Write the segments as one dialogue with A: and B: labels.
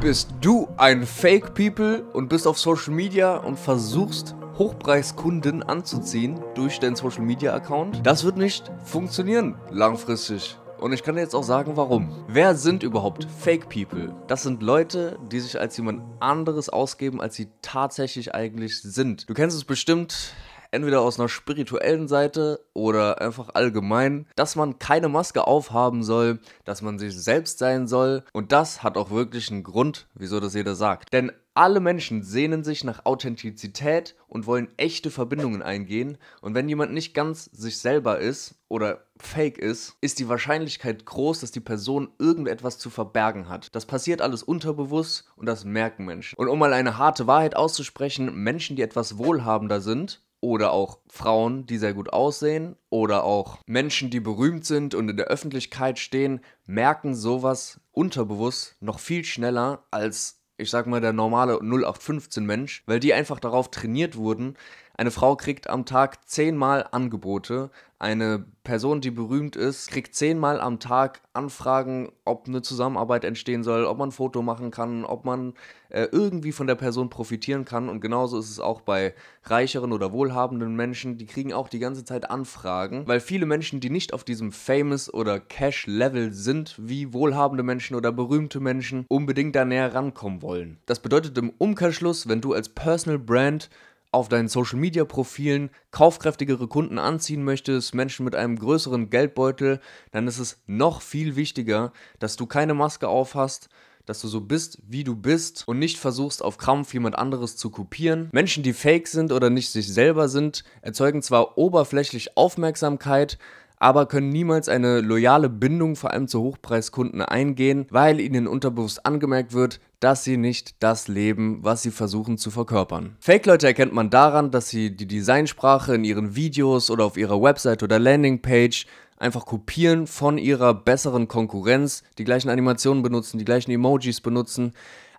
A: bist du ein Fake People und bist auf Social Media und versuchst Hochpreiskunden anzuziehen durch deinen Social Media Account? Das wird nicht funktionieren langfristig. Und ich kann dir jetzt auch sagen, warum. Wer sind überhaupt Fake People? Das sind Leute, die sich als jemand anderes ausgeben, als sie tatsächlich eigentlich sind. Du kennst es bestimmt, entweder aus einer spirituellen Seite oder einfach allgemein, dass man keine Maske aufhaben soll, dass man sich selbst sein soll. Und das hat auch wirklich einen Grund, wieso das jeder sagt. Denn alle Menschen sehnen sich nach Authentizität und wollen echte Verbindungen eingehen. Und wenn jemand nicht ganz sich selber ist oder fake ist, ist die Wahrscheinlichkeit groß, dass die Person irgendetwas zu verbergen hat. Das passiert alles unterbewusst und das merken Menschen. Und um mal eine harte Wahrheit auszusprechen, Menschen, die etwas wohlhabender sind, oder auch Frauen, die sehr gut aussehen oder auch Menschen, die berühmt sind und in der Öffentlichkeit stehen, merken sowas unterbewusst noch viel schneller als ich sag mal der normale 0815 Mensch, weil die einfach darauf trainiert wurden, eine Frau kriegt am Tag zehnmal Angebote. Eine Person, die berühmt ist, kriegt zehnmal am Tag Anfragen, ob eine Zusammenarbeit entstehen soll, ob man ein Foto machen kann, ob man äh, irgendwie von der Person profitieren kann. Und genauso ist es auch bei reicheren oder wohlhabenden Menschen. Die kriegen auch die ganze Zeit Anfragen, weil viele Menschen, die nicht auf diesem Famous- oder Cash-Level sind, wie wohlhabende Menschen oder berühmte Menschen, unbedingt da näher rankommen wollen. Das bedeutet im Umkehrschluss, wenn du als Personal Brand auf deinen Social-Media-Profilen kaufkräftigere Kunden anziehen möchtest, Menschen mit einem größeren Geldbeutel, dann ist es noch viel wichtiger, dass du keine Maske auf hast, dass du so bist, wie du bist und nicht versuchst, auf Krampf jemand anderes zu kopieren. Menschen, die fake sind oder nicht sich selber sind, erzeugen zwar oberflächlich Aufmerksamkeit, aber können niemals eine loyale Bindung vor allem zu Hochpreiskunden eingehen, weil ihnen unterbewusst angemerkt wird, dass sie nicht das leben, was sie versuchen zu verkörpern. Fake-Leute erkennt man daran, dass sie die Designsprache in ihren Videos oder auf ihrer Website oder Landingpage einfach kopieren von ihrer besseren Konkurrenz, die gleichen Animationen benutzen, die gleichen Emojis benutzen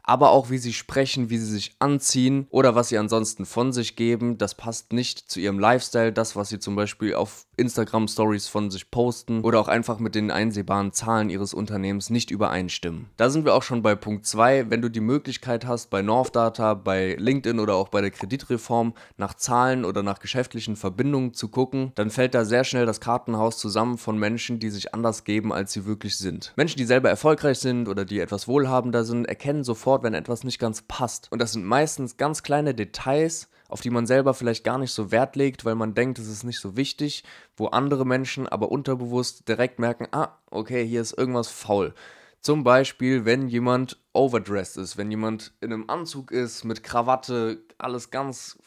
A: aber auch wie sie sprechen, wie sie sich anziehen oder was sie ansonsten von sich geben, das passt nicht zu ihrem Lifestyle, das, was sie zum Beispiel auf Instagram Stories von sich posten oder auch einfach mit den einsehbaren Zahlen ihres Unternehmens nicht übereinstimmen. Da sind wir auch schon bei Punkt 2, wenn du die Möglichkeit hast, bei North Data, bei LinkedIn oder auch bei der Kreditreform nach Zahlen oder nach geschäftlichen Verbindungen zu gucken, dann fällt da sehr schnell das Kartenhaus zusammen von Menschen, die sich anders geben, als sie wirklich sind. Menschen, die selber erfolgreich sind oder die etwas wohlhabender sind, erkennen sofort, sofort, wenn etwas nicht ganz passt. Und das sind meistens ganz kleine Details, auf die man selber vielleicht gar nicht so Wert legt, weil man denkt, es ist nicht so wichtig, wo andere Menschen aber unterbewusst direkt merken, ah, okay, hier ist irgendwas faul. Zum Beispiel, wenn jemand overdressed ist, wenn jemand in einem Anzug ist, mit Krawatte, alles ganz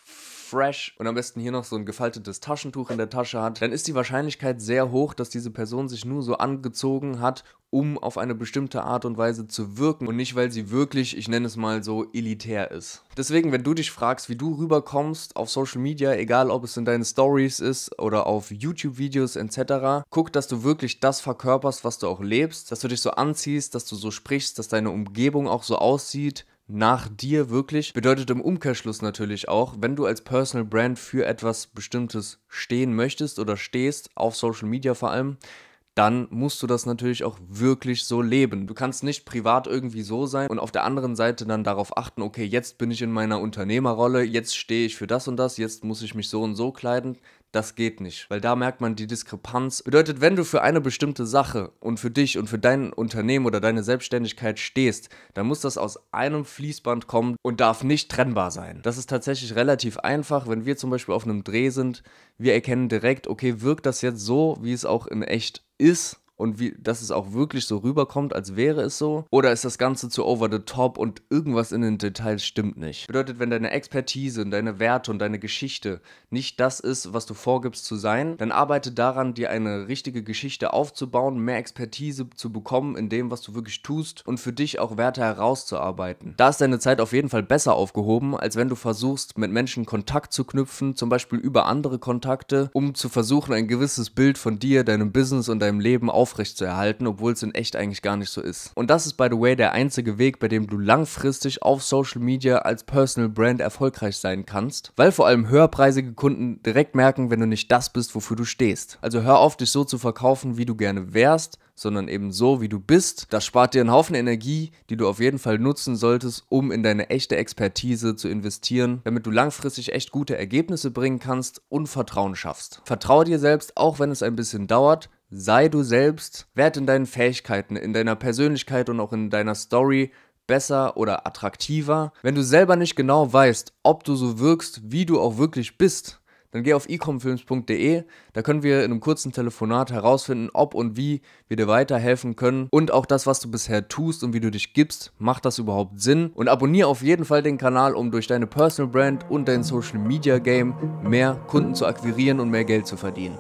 A: fresh und am besten hier noch so ein gefaltetes Taschentuch in der Tasche hat, dann ist die Wahrscheinlichkeit sehr hoch, dass diese Person sich nur so angezogen hat, um auf eine bestimmte Art und Weise zu wirken und nicht, weil sie wirklich, ich nenne es mal so, elitär ist. Deswegen, wenn du dich fragst, wie du rüberkommst auf Social Media, egal ob es in deinen Stories ist oder auf YouTube-Videos etc., guck, dass du wirklich das verkörperst, was du auch lebst, dass du dich so anziehst, dass du so sprichst, dass deine Umgebung auch so aussieht nach dir wirklich bedeutet im Umkehrschluss natürlich auch, wenn du als Personal Brand für etwas Bestimmtes stehen möchtest oder stehst, auf Social Media vor allem, dann musst du das natürlich auch wirklich so leben. Du kannst nicht privat irgendwie so sein und auf der anderen Seite dann darauf achten, okay, jetzt bin ich in meiner Unternehmerrolle, jetzt stehe ich für das und das, jetzt muss ich mich so und so kleiden das geht nicht, weil da merkt man die Diskrepanz. Bedeutet, wenn du für eine bestimmte Sache und für dich und für dein Unternehmen oder deine Selbstständigkeit stehst, dann muss das aus einem Fließband kommen und darf nicht trennbar sein. Das ist tatsächlich relativ einfach. Wenn wir zum Beispiel auf einem Dreh sind, wir erkennen direkt, okay, wirkt das jetzt so, wie es auch in echt ist und wie, dass es auch wirklich so rüberkommt, als wäre es so? Oder ist das Ganze zu over the top und irgendwas in den Details stimmt nicht? Bedeutet, wenn deine Expertise und deine Werte und deine Geschichte nicht das ist, was du vorgibst zu sein, dann arbeite daran, dir eine richtige Geschichte aufzubauen, mehr Expertise zu bekommen in dem, was du wirklich tust und für dich auch Werte herauszuarbeiten. Da ist deine Zeit auf jeden Fall besser aufgehoben, als wenn du versuchst, mit Menschen Kontakt zu knüpfen, zum Beispiel über andere Kontakte, um zu versuchen, ein gewisses Bild von dir, deinem Business und deinem Leben aufzubauen aufrechtzuerhalten, obwohl es in echt eigentlich gar nicht so ist. Und das ist, by the way, der einzige Weg, bei dem du langfristig auf Social Media als Personal Brand erfolgreich sein kannst, weil vor allem höherpreisige Kunden direkt merken, wenn du nicht das bist, wofür du stehst. Also hör auf, dich so zu verkaufen, wie du gerne wärst, sondern eben so, wie du bist. Das spart dir einen Haufen Energie, die du auf jeden Fall nutzen solltest, um in deine echte Expertise zu investieren, damit du langfristig echt gute Ergebnisse bringen kannst und Vertrauen schaffst. Vertraue dir selbst, auch wenn es ein bisschen dauert, sei du selbst, werd in deinen Fähigkeiten, in deiner Persönlichkeit und auch in deiner Story besser oder attraktiver. Wenn du selber nicht genau weißt, ob du so wirkst, wie du auch wirklich bist, dann geh auf ecomfilms.de. Da können wir in einem kurzen Telefonat herausfinden, ob und wie wir dir weiterhelfen können. Und auch das, was du bisher tust und wie du dich gibst, macht das überhaupt Sinn? Und abonniere auf jeden Fall den Kanal, um durch deine Personal Brand und dein Social Media Game mehr Kunden zu akquirieren und mehr Geld zu verdienen.